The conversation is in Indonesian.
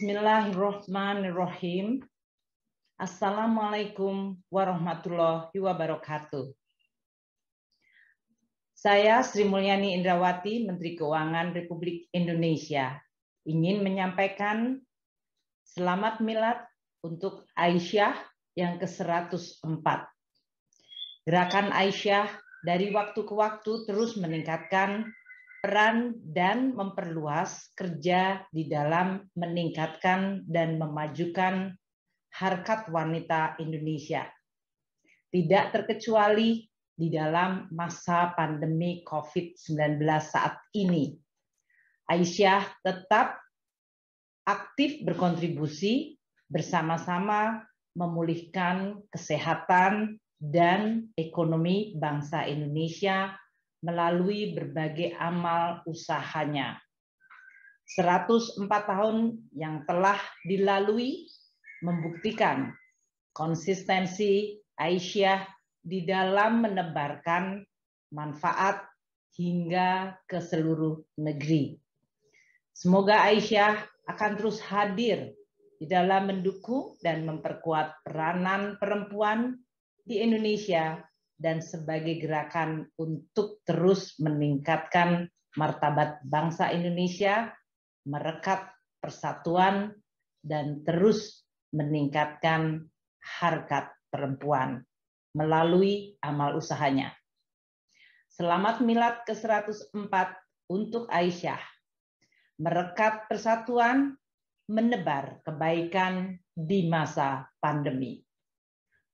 Bismillahirrahmanirrahim. Assalamualaikum warahmatullahi wabarakatuh. Saya Sri Mulyani Indrawati, Menteri Keuangan Republik Indonesia, ingin menyampaikan selamat milad untuk Aisyah yang ke-104. Gerakan Aisyah dari waktu ke waktu terus meningkatkan peran dan memperluas kerja di dalam meningkatkan dan memajukan harkat wanita Indonesia. Tidak terkecuali di dalam masa pandemi COVID-19 saat ini. Aisyah tetap aktif berkontribusi bersama-sama memulihkan kesehatan dan ekonomi bangsa Indonesia melalui berbagai amal usahanya. 104 tahun yang telah dilalui membuktikan konsistensi Aisyah di dalam menebarkan manfaat hingga ke seluruh negeri. Semoga Aisyah akan terus hadir di dalam mendukung dan memperkuat peranan perempuan di Indonesia dan sebagai gerakan untuk terus meningkatkan martabat bangsa Indonesia, merekat persatuan, dan terus meningkatkan harkat perempuan melalui amal usahanya. Selamat Milad ke-104 untuk Aisyah. Merekat persatuan, menebar kebaikan di masa pandemi.